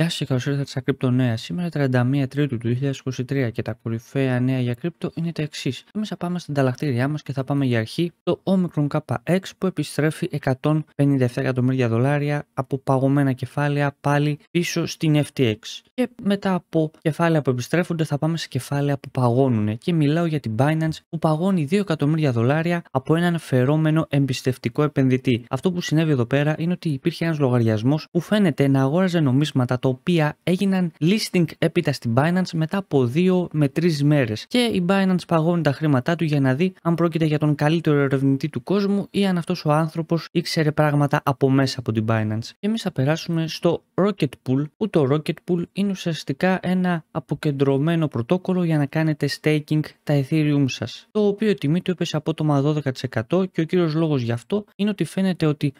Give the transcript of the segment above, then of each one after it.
Γεια σας και καλώς ήρθατε στα Crypto Νέα. Σήμερα 31 Τρίτου του 2023 και τα κορυφαία νέα για κρυπτο είναι τα εξής. Εμείς θα πάμε στην ταλλακτήριά μας και θα πάμε για αρχή το Omicron KX που επιστρέφει 157 εκατομμύρια δολάρια από παγωμένα κεφάλαια πάλι πίσω στην FTX. Και μετά από κεφάλαια που επιστρέφονται θα πάμε σε κεφάλαια που παγώνουν και μιλάω για την Binance που παγώνει 2 εκατομμύρια δολάρια από έναν φερόμενο εμπιστευτικό επενδυτή. Αυτό που συνέβη εδώ πέρα είναι ότι υπήρχε ένας λογαριασμός που φαίνεται να αγόραζε νομίσματα τα οποία έγιναν listing έπειτα στην Binance μετά από 2 με 3 μέρες. Και η Binance παγώνει τα χρήματά του για να δει αν πρόκειται για τον καλύτερο ερευνητή του κόσμου ή αν αυτός ο άνθρωπος ήξερε πράγματα από μέσα από την Binance. Και εμείς θα περάσουμε στο Rocket Pool, που το Rocket Pool είναι ουσιαστικά ένα αποκεντρωμένο πρωτόκολλο για να κάνετε staking τα Ethereum σας. Το οποίο η τιμή του έπεσε απότομα 12% και ο κύριος λόγος γι' αυτό είναι ότι φαίνεται ότι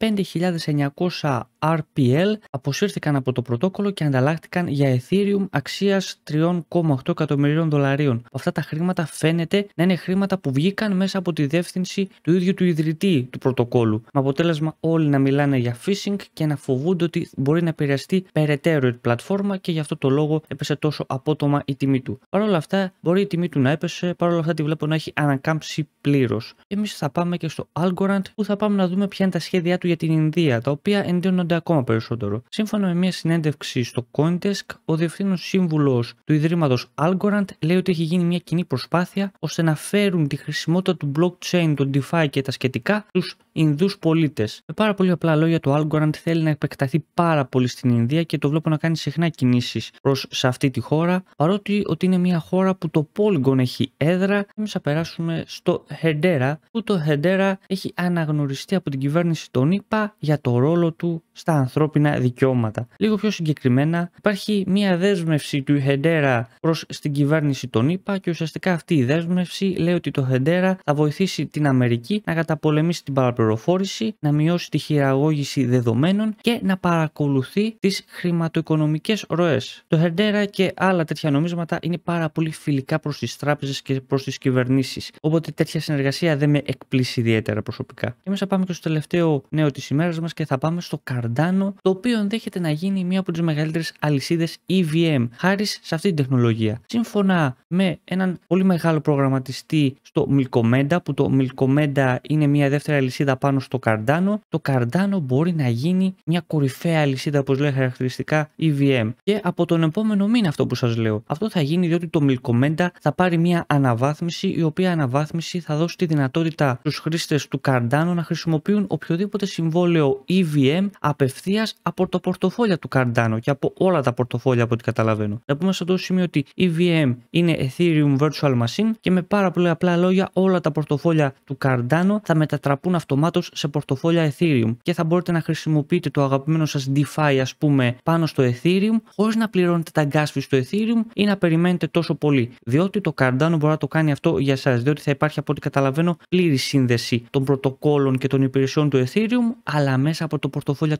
85.900 RPL αποσύρθηκαν από το πρωτόκολλο και ανταλλάχθηκαν για Ethereum αξίας 3,8 εκατομμυρίων δολαρίων. Αυτά τα χρήματα φαίνεται να είναι χρήματα που βγήκαν μέσα από τη διεύθυνση του ίδιου του ιδρυτή του πρωτοκόλλου. Με αποτέλεσμα όλοι να μιλάνε για phishing και να φοβούνται ότι μπορεί να επηρεαστεί περαιτέρω η πλατφόρμα και γι' αυτό το λόγο έπεσε τόσο απότομα η τιμή του. Παρ' όλα αυτά, μπορεί η τιμή του να έπεσε, παρ' όλα αυτά τη βλέπω να έχει ανακάμψει πλήρως. Εμείς θα πάμε και στο Algorand που θα πάμε να δούμε ποια είναι τα σχέδιά του για την Ινδία, τα οποία εντείνονται ακόμα περισσότερο. Σύμφωνα με μια συνέντευξη στο Coindesk, ο διευθύνων σύμβουλος του Ιδρύματος Algorand λέει ότι έχει γίνει μια κοινή προσπάθεια ώστε να φέρουν τη χρησιμότητα του blockchain, των DeFi και τα σχετικά στους Ινδούς πολίτες. Με πάρα πολύ απλά λόγια, το Algorand θέλει να επεκταθεί πάρα πολύ στην Ινδία και το βλέπω να κάνει συχνά κινήσεις προς σε αυτή τη χώρα, παρότι ότι είναι μια χώρα που το Polygon έχει έδρα. Εμείς θα περάσουμε στο Hedera, που το Hedera έχει αναγνωριστεί από την κυβέρνηση των ΗΠΑ για το ρόλο του στα ανθρώπινα δικαιώματα. Λίγο πιο συγκεκριμένα, υπάρχει μια δέσμευση του Χεντέρα προς την κυβέρνηση των ΗΠΑ και ουσιαστικά αυτή η δέσμευση λέει ότι το Χεντέρα θα βοηθήσει την Αμερική να καταπολεμήσει την παραπληροφόρηση, να μειώσει τη χειραγώγηση δεδομένων και να παρακολουθεί τις χρηματοοικονομικές ροές. Το Χεντέρα και άλλα τέτοια νομίσματα είναι πάρα πολύ φιλικά προς τις τράπεζες και προς τις κυβερνήσεις. Οπότε τέτοια συνεργασία δεν με εκπλήσει ιδιαίτερα προσωπικά. Εμεί θα πάμε και στο τελευταίο νέο της ημέρας μας και θα πάμε στο Καρντέρα. Cardano, το οποίο ενδέχεται να γίνει μία από τις μεγαλύτερες αλυσίδες EVM χάρη σε αυτή την τεχνολογία. Σύμφωνα με έναν πολύ μεγάλο προγραμματιστή στο Milcomenda, που το Milcomenda είναι μία δεύτερη αλυσίδα πάνω στο Cardano, το Cardano μπορεί να γίνει μία κορυφαία αλυσίδα, όπως λέει χαρακτηριστικά EVM. Και από τον επόμενο μήνα αυτό που σας λέω. Αυτό θα γίνει διότι το Milcomenda θα πάρει μία αναβάθμιση, η οποία αναβάθμιση θα δώσει τη δυνατότητα στους χρήστες του Cardano να χρησιμοποιούν οποιοδήποτε συμβόλαιο EVM απευθείας από το πορτοφόλια του Cardano και από όλα τα πορτοφόλια από ό,τι καταλαβαίνω. Να πούμε σε αυτό το σημείο ότι η EVM είναι Ethereum Virtual Machine και με πάρα πολύ απλά λόγια όλα τα πορτοφόλια του Cardano θα μετατραπούν αυτομάτως σε πορτοφόλια Ethereum και θα μπορείτε να χρησιμοποιείτε το αγαπημένο σας DeFi ας πούμε πάνω στο Ethereum χωρίς να πληρώνετε τα gas fees στο Ethereum ή να περιμένετε τόσο πολύ. Διότι το Cardano μπορεί να το κάνει αυτό για εσά, διότι θα υπάρχει από ό,τι καταλαβαίνω πλήρη σύνδεση των πρωτοκόλων και των υπηρεσιών του Ethereum αλλά μέσα από το πορτοφόλια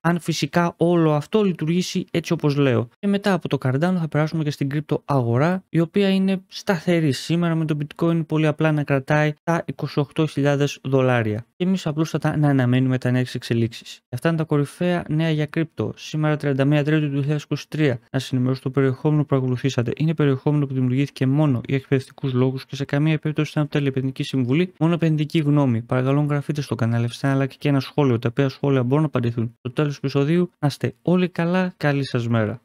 αν φυσικά όλο αυτό λειτουργήσει έτσι όπως λέω. Και μετά από το Cardano θα περάσουμε και στην κρυπτο αγορά η οποία είναι σταθερή σήμερα με το bitcoin πολύ απλά να κρατάει τα 28.000 δολάρια και εμεί απλούστατα να αναμένουμε τα νέα εξελίξεις. Αυτά είναι τα κορυφαία νέα για κρύπτο. Σήμερα, 31 Τρίτου του 2023, να σας ενημερώσω το περιεχόμενο που ακολουθήσατε. Είναι περιεχόμενο που δημιουργήθηκε μόνο για εκπαιδευτικούς λόγους και σε καμία περίπτωση ήταν από επενδυτική συμβουλή, μόνο επενδυτική γνώμη. Παρακαλώ, γραφείτε στο κανάλι, αφήστε ένα και ένα σχόλιο. Τα οποία σχόλια μπορούν να απαντηθούν. Στο τέλος του επεισοδίου, να είστε όλοι καλά. Καλή σας μέρα.